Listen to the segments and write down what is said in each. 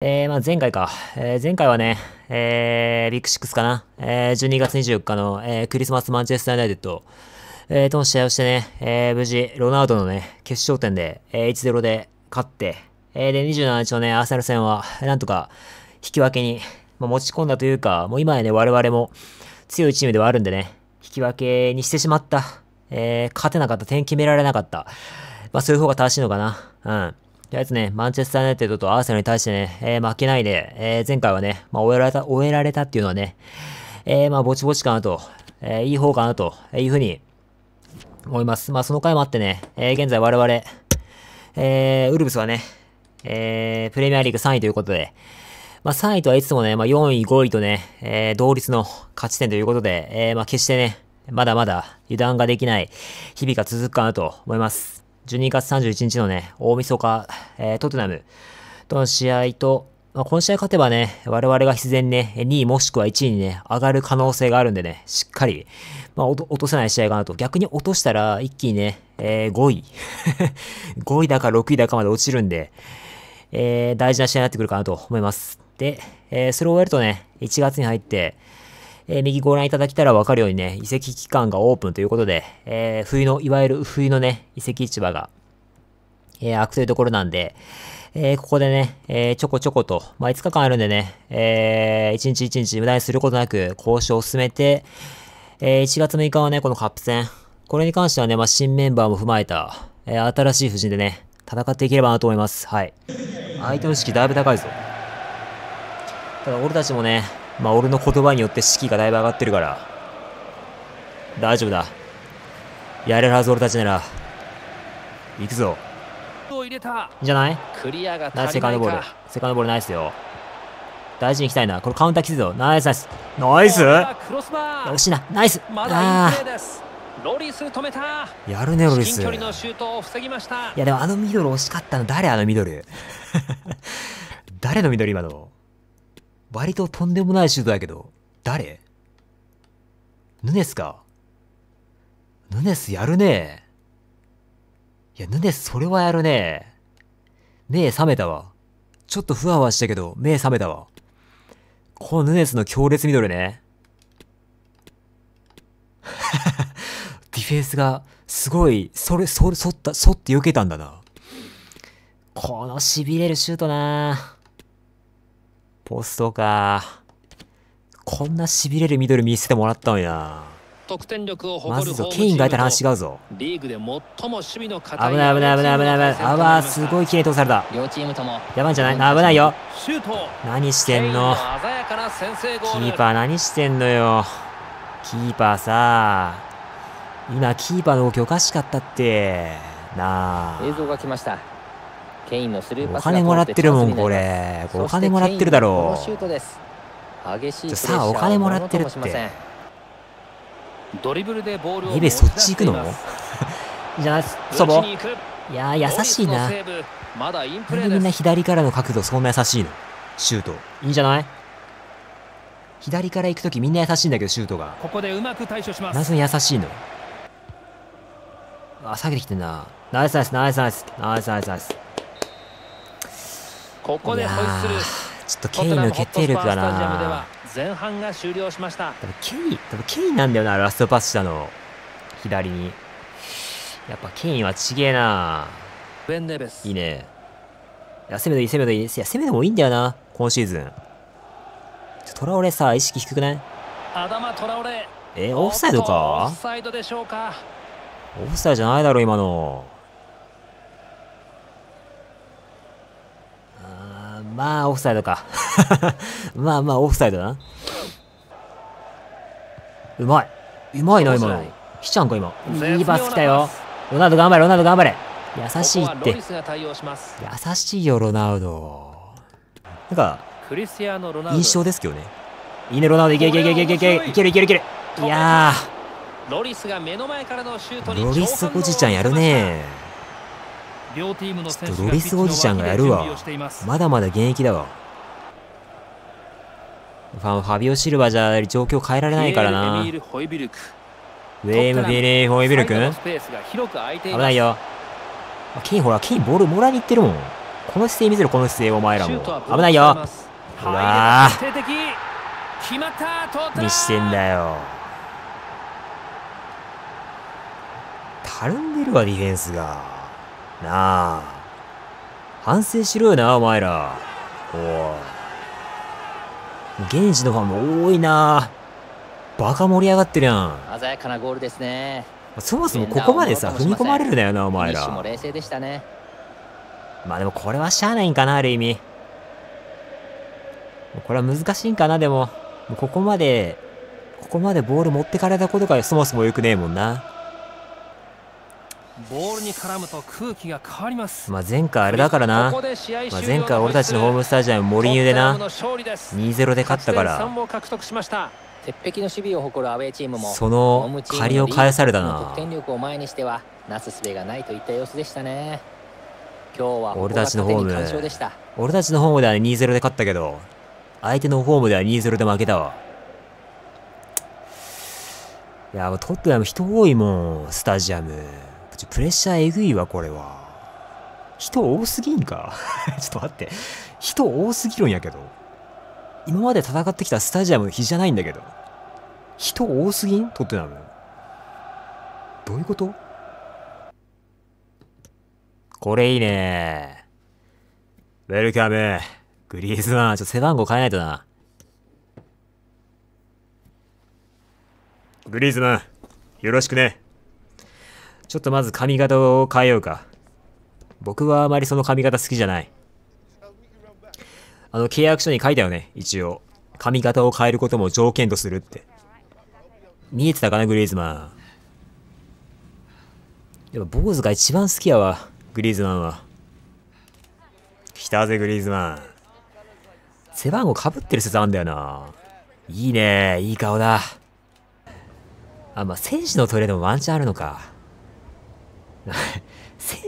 えー、まあ前回か。えー、前回はね、えー、ビッグシックスかな。えー、12月24日の、えー、クリスマスマンチェスター・ユナイテッド、えー、との試合をしてね、えー、無事、ロナウドのね、決勝点で、えー、1-0で勝って、えー、で、27日のね、アーサル戦は、なんとか、引き分けに、まあ、持ち込んだというか、もう今やね、我々も強いチームではあるんでね、引き分けにしてしまった。えー、勝てなかった、点決められなかった。まあ、そういう方が正しいのかな。うん。とりあえずね、マンチェスター・ネットとアーセナルに対してね、えー、負けないで、えー、前回はね、まあ、終えられた、終えられたっていうのはね、えー、まあ、ぼちぼちかなと、えいい方かなというふうに思います。まあ、その回もあってね、え現在我々、えウルブスはね、えプレミアリーグ3位ということで、まあ、3位とはいつもね、まあ、4位、5位とね、え同率の勝ち点ということで、えまあ、決してね、まだまだ油断ができない日々が続くかなと思います。12月31日のね、大晦日、えー、トテナムとの試合と、まあ、この試合勝てばね、我々が必然にね、2位もしくは1位にね、上がる可能性があるんでね、しっかり、まあ、落とせない試合かなと。逆に落としたら、一気にね、えー、5位。5 位だか6位だかまで落ちるんで、えー、大事な試合になってくるかなと思います。で、えー、それを終えるとね、1月に入って、えー、右ご覧いただけたらわかるようにね、移籍期間がオープンということで、えー、冬の、いわゆる冬のね、移籍市場が、えー、開くというところなんで、えー、ここでね、えー、ちょこちょこと、まあ、5日間あるんでね、えー、1日1日無駄にすることなく交渉を進めて、えー、1月6日はね、このカップ戦、これに関してはね、まあ、新メンバーも踏まえた、えー、新しい布陣でね、戦っていければなと思います。はい。相手の意識だいぶ高いぞ。ただ俺たちもね、まあ、俺の言葉によって士気がだいぶ上がってるから。大丈夫だ。やれるはず俺たちなら。行くぞ。いいじゃないクリアがナイスセカンドボール。セカンドボールナイスよ。大事にいきたいな。これカウンター来てぞ。ナイスナイス。ナイス惜しいな。ナイス。まだロリス止めたやるねロリス距離のシュートを防ぎましたいやでもあのミドル惜しかったの誰あのミドル 誰のミドル今の割ととんでもないシュートだけど、誰ヌネスか。ヌネスやるねいや、ヌネスそれはやるね目覚めたわ。ちょっとふわふわしたけど、目覚めたわ。このヌネスの強烈ミドルね。ディフェンスが、すごい、それ、それ、そった、そって避けたんだな。この痺れるシュートなぁ。ポストか。こんな痺れるミドル見せてもらったんや。得点力を誇ると、ケインがいたら話違うぞ。リーグで最も守備のい。危ない危ない危ない危ない危ない。あわすごい綺麗通された。両チームとも。やばいんじゃない危ないよ。シュート。何してんのキーパー何してんのよ。キーパーさ今キーパーの動きおかしかったって。なあ。映像が来ました。ケインのスルーパスお金もらってるもんこれお金もらってるだろうさあお金もらってるってドリブルでボールをベそっち行くの じゃあいや優しいなまだインプレーみんな左からの角度そんな優しいのシュートいいんじゃない左から行く時みんな優しいんだけどシュートがここでうまく対処しますなぜ優しいのあ下げてきてんなナイスナイスナイスナイスナイスナイスナイスここでホイッスルちょっとケイの決定力がな前半が終了しましたケイ多ケイなんだよなラストパスしたの左にやっぱケインはちげえないいねいや攻めでいい攻めでいいいや攻めでもいいんだよな今シーズントラオレさ意識低くないトラオレえー、オフサイドかオフサイドじゃないだろ今のまあ、オフサイドか。まあまあ、オフサイドだな。うまい。うまいな、今来ちゃんか、今。いいバス来たよ。ロナウド頑張れ、ロナウド頑張れ。優しいって。優しいよ、ロナウド。なんか、印象ですけどね。いいね、ロナウド、いけいけいけいけいけいけるいけるいける。いやロリスが目の前からのシュートにロリスおじちゃんやるね両チームの選手ロリスおじちゃんがやるわまだまだ現役だわファンファビオ・シルバじゃ状況変えられないからなウェーム・ビレー・ホイビル君危ないよケインほらケインボールもらいに行ってるもんこの姿勢見せろこの姿勢お前らも危ないよほらにしてんだよたるんでるわディフェンスが。なあ。反省しろよな、お前ら。おい。現地のファンも多いな。バカ盛り上がってるやん。鮮やかなゴールですね。そもそもここまでさ、踏み込まれるなよな、お前ら。も冷静でしたね。まあでもこれはしゃあないんかな、ある意味。これは難しいんかな、でも。もここまで、ここまでボール持ってかれたことがそもそも良くねえもんな。ボールに絡むと空気が変わります。まあ前回あれだからな。まあ前回俺たちのホームスタジアムモリニュでな、2-0で勝ったから。鉄壁の守備を誇るアウェーチームもその借りを返されたな得点力を前にしてはなすすべがないといった様子でしたね今日は俺たちのホーム俺たちのホームでは2-0で勝ったけど相手のホームでは2-0で負けたわいやトットナム人多いもんスタジアムちょ、プレッシャーえぐいわ、これは。人多すぎんか ちょっと待って。人多すぎるんやけど。今まで戦ってきたスタジアム比じゃないんだけど。人多すぎんトってナのどういうことこれいいねウェルカム。グリーズマン。ちょっと背番号変えないとな。グリーズマン。よろしくね。ちょっとまず髪型を変えようか。僕はあまりその髪型好きじゃない。あの、契約書に書いたよね、一応。髪型を変えることも条件とするって。見えてたかな、グリーズマン。やっぱ坊主が一番好きやわ、グリーズマンは。来たぜ、グリーズマン。背番号かぶってる説あんだよな。いいね、いい顔だ。あ、まあ、選手のトイレでもワンチャンあるのか。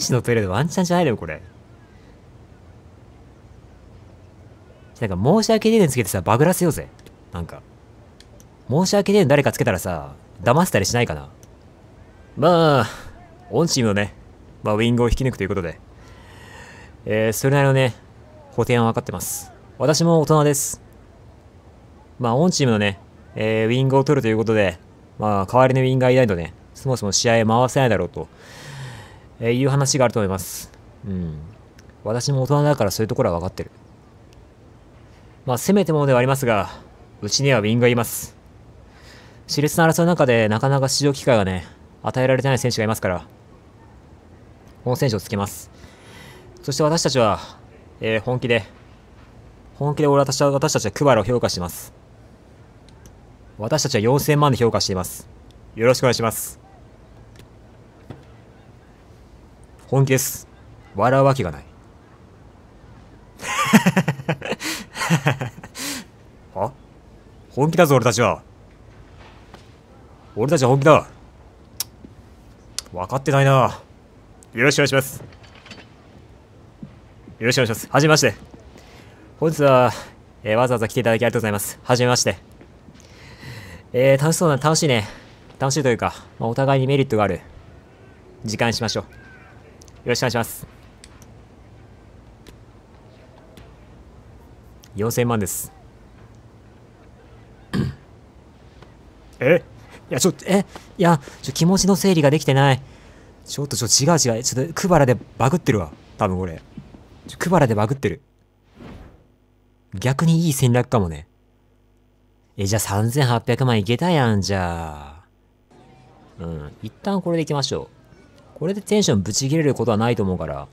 選手のトイレでワンチャンじゃないのこれ。なんか申し訳ねえんつけてさ、バグらせようぜ。なんか。申し訳ねえん誰かつけたらさ、騙せたりしないかな。まあ、オンチームのね、まあ、ウィングを引き抜くということで。えー、それなりのね、補填は分かってます。私も大人です。まあ、オンチームのね、えー、ウィングを取るということで、まあ、代わりのウィンがいないとね、そもそも試合回せないだろうとえー、いう話があると思います。うん。私も大人だからそういうところは分かってる。まあ、せめてものではありますが、うちにはウィングがいます。熾烈な争いの中で、なかなか出場機会がね、与えられてない選手がいますから、この選手をつけます。そして私たちは、えー、本気で、本気で俺私私たちはクバラを評価してます。私たちは4000万で評価しています。よろしくお願いします。本気です。笑うわけがない。は本気だぞ、俺たちは。俺たちは本気だ。分かってないな。よろしくお願いします。よろしくお願いします。はじめまして。本日は、えー、わざわざ来ていただきありがとうございます。はじめまして。えー、楽しそうな、楽しいね。楽しいというか、まあ、お互いにメリットがある。時間にしましょう。ろしくお願いします4000万ですえいやちょっとえいやちょ気持ちの整理ができてないちょっとちょっと違う違うちょっとクバラでバグってるわ多分俺クバラでバグってる逆にいい戦略かもねえじゃあ3800万いけたやんじゃあうん一旦これでいきましょうこれでテンションぶち切れることはないと思うから。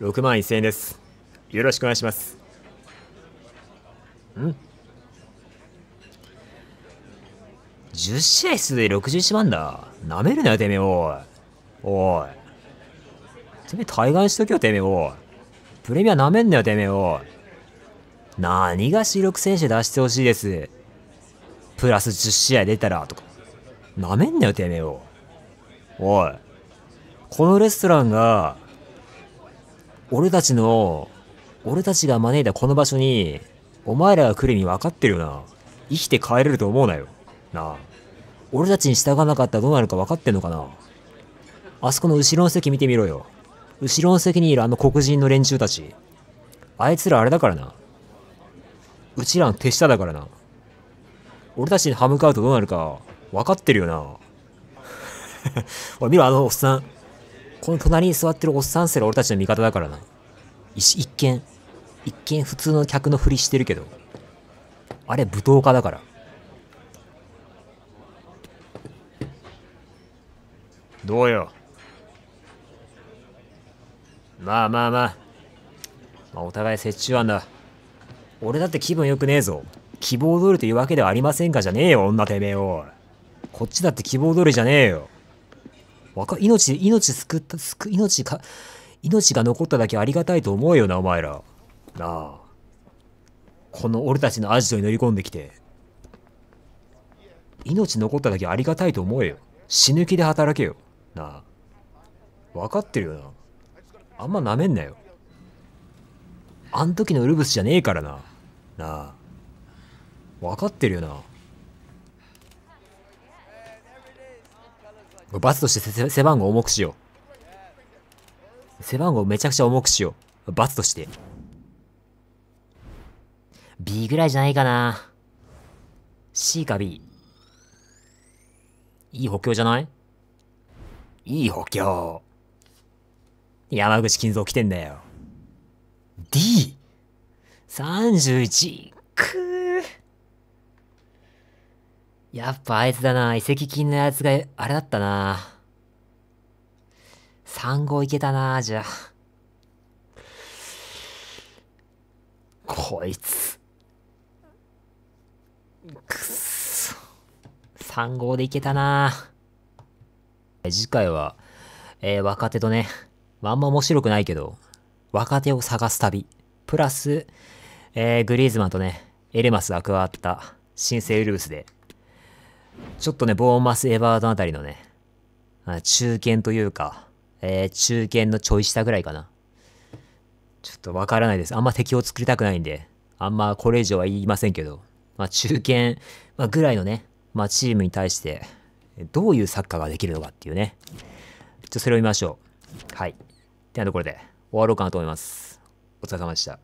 6万1000円です。よろしくお願いします。ん ?10 試合数で61万だ。なめるなよ、てめえ、おい。おい。てめえ、対岸しとけよ、てめえ、おい。プレミアなめんなよ、てめえ、おい。何が主力選手出してほしいです。プラス10試合出たら、とか。なめんなよ、てめえを。おい。このレストランが、俺たちの、俺たちが招いたこの場所に、お前らが来るに分かってるよな。生きて帰れると思うなよ。なあ。俺たちに従わなかったらどうなるか分かってんのかなあそこの後ろの席見てみろよ。後ろの席にいるあの黒人の連中たち。あいつらあれだからな。うちらの手下だからな。俺たちに歯向かうとどうなるか分かってるよな。俺見ろ、あのおっさん。この隣に座ってるおっさんすら俺たちの味方だからな。一見、一見普通の客のふりしてるけど。あれ、舞踏家だから。どうよ。まあまあまあ。まあ、お互い折衷案だ。俺だって気分良くねえぞ。希望通りというわけではありませんかじゃねえよ、女てめえを。こっちだって希望通りじゃねえよ。わか、命、命救った、救、命か、命が残っただけありがたいと思うよな、お前ら。なあ。この俺たちのアジトに乗り込んできて。命残っただけありがたいと思うよ。死ぬ気で働けよ。なあ。分かってるよな。あんま舐めんなよ。あん時のウルブスじゃねえからな。なあ。分かってるよな。これ罰として背番号重くしよう。背番号めちゃくちゃ重くしよう。罰として。B ぐらいじゃないかな。C か B。いい補強じゃないいい補強。山口金蔵来てんだよ。D!31! くーやっぱあいつだな。移籍金のやつが、あれだったな。3号いけたな、じゃあ。こいつ。くっそ。3号でいけたな。次回は、えー、若手とね、あんま面白くないけど、若手を探す旅。プラス、えー、グリーズマンとね、エレマスが加わった新生ウルブスでちょっとね、ボーンマス・エバードあたりのね、中堅というか、えー、中堅のちょい下ぐらいかな。ちょっとわからないです。あんま敵を作りたくないんで、あんまこれ以上は言いませんけど、まあ中堅、ぐらいのね、まあチームに対して、どういうサッカーができるのかっていうね。ちょっとそれを見ましょう。はい。ってなところで終わろうかなと思います。お疲れ様でした。